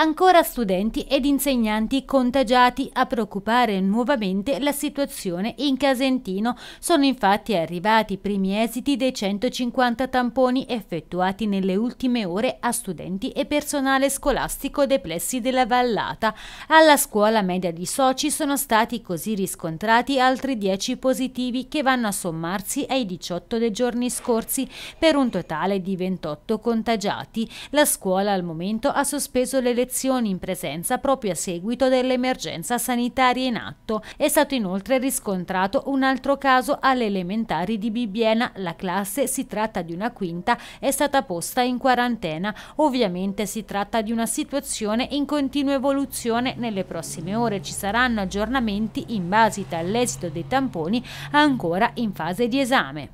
ancora studenti ed insegnanti contagiati a preoccupare nuovamente la situazione in Casentino. Sono infatti arrivati i primi esiti dei 150 tamponi effettuati nelle ultime ore a studenti e personale scolastico dei plessi della Vallata. Alla scuola media di Soci sono stati così riscontrati altri 10 positivi che vanno a sommarsi ai 18 dei giorni scorsi per un totale di 28 contagiati. La scuola al momento ha sospeso le lezioni lezioni in presenza proprio a seguito dell'emergenza sanitaria in atto. È stato inoltre riscontrato un altro caso alle elementari di Bibiena. La classe, si tratta di una quinta, è stata posta in quarantena. Ovviamente si tratta di una situazione in continua evoluzione. Nelle prossime ore ci saranno aggiornamenti in base all'esito dei tamponi ancora in fase di esame.